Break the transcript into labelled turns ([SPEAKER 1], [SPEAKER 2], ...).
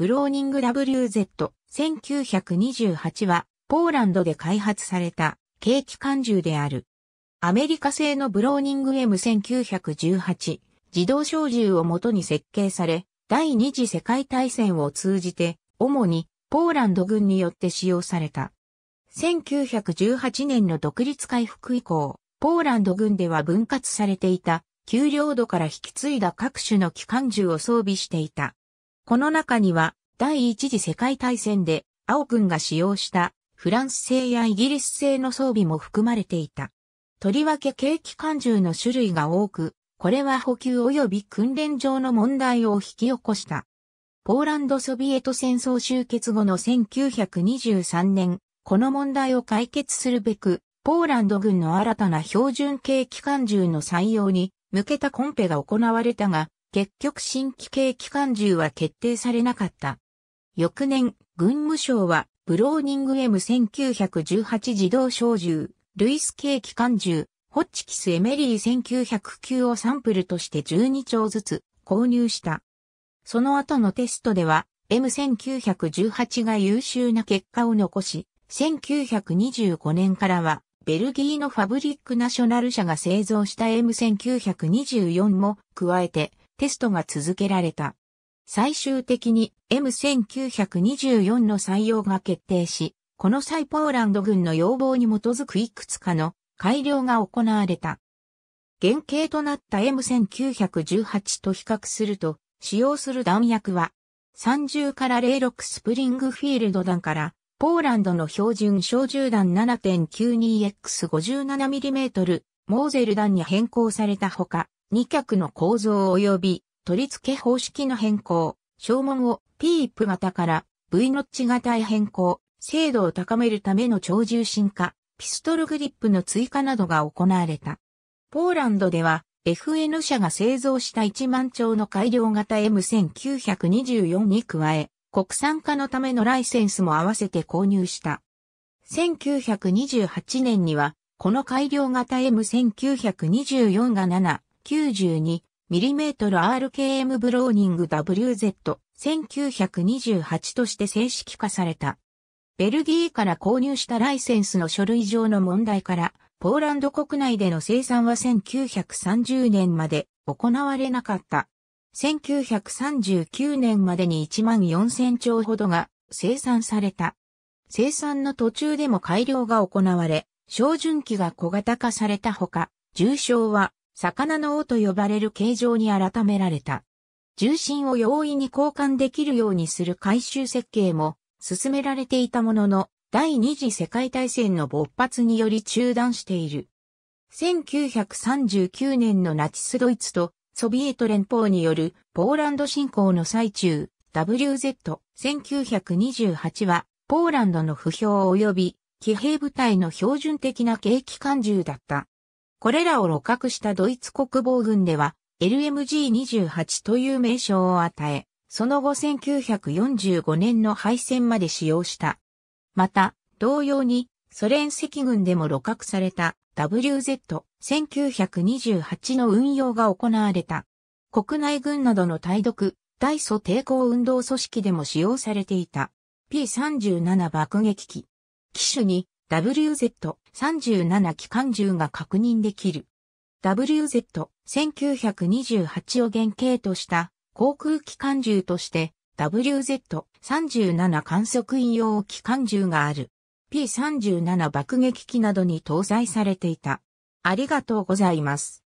[SPEAKER 1] ブローニング WZ1928 は、ポーランドで開発された、軽機関銃である。アメリカ製のブローニング M1918、自動小銃をもとに設計され、第二次世界大戦を通じて、主にポーランド軍によって使用された。1918年の独立回復以降、ポーランド軍では分割されていた、給料度から引き継いだ各種の機関銃を装備していた。この中には、第一次世界大戦で青軍が使用したフランス製やイギリス製の装備も含まれていた。とりわけ軽機関銃の種類が多く、これは補給及び訓練上の問題を引き起こした。ポーランドソビエト戦争終結後の1923年、この問題を解決するべく、ポーランド軍の新たな標準軽機関銃の採用に向けたコンペが行われたが、結局新規軽機関銃は決定されなかった。翌年、軍務省は、ブローニング M1918 自動小銃、ルイス系機関銃、ホッチキスエメリー1909をサンプルとして12丁ずつ購入した。その後のテストでは M1918 が優秀な結果を残し、1925年からはベルギーのファブリックナショナル社が製造した M1924 も加えてテストが続けられた。最終的に M1924 の採用が決定し、この際ポーランド軍の要望に基づくいくつかの改良が行われた。原型となった M1918 と比較すると、使用する弾薬は、30から06スプリングフィールド弾から、ポーランドの標準小銃弾 7.92X57mm モーゼル弾に変更されたほか、2脚の構造及び取り付け方式の変更、消文をピープ型から V ノッチ型へ変更、精度を高めるための超重心化、ピストルグリップの追加などが行われた。ポーランドでは FN 社が製造した1万丁の改良型 M1924 に加え、国産化のためのライセンスも合わせて購入した。1928年には、この改良型 M1924 が7、92、mm.rkm ブローニング WZ1928 として正式化された。ベルギーから購入したライセンスの書類上の問題から、ポーランド国内での生産は1930年まで行われなかった。1939年までに1万4000丁ほどが生産された。生産の途中でも改良が行われ、照準器が小型化されたほか、重症は魚の尾と呼ばれる形状に改められた。重心を容易に交換できるようにする回収設計も進められていたものの、第二次世界大戦の勃発により中断している。1939年のナチスドイツとソビエト連邦によるポーランド侵攻の最中、WZ1928 はポーランドの不評及び騎兵部隊の標準的な景気関銃だった。これらを露獲したドイツ国防軍では、LMG28 という名称を与え、その後1945年の敗戦まで使用した。また、同様に、ソ連赤軍でも露獲された WZ1928 の運用が行われた。国内軍などの対独、大祖抵抗運動組織でも使用されていた。P37 爆撃機。機種に WZ37 機関銃が確認できる。WZ1928 を原型とした航空機関銃として WZ37 観測員用機関銃がある。P37 爆撃機などに搭載されていた。ありがとうございます。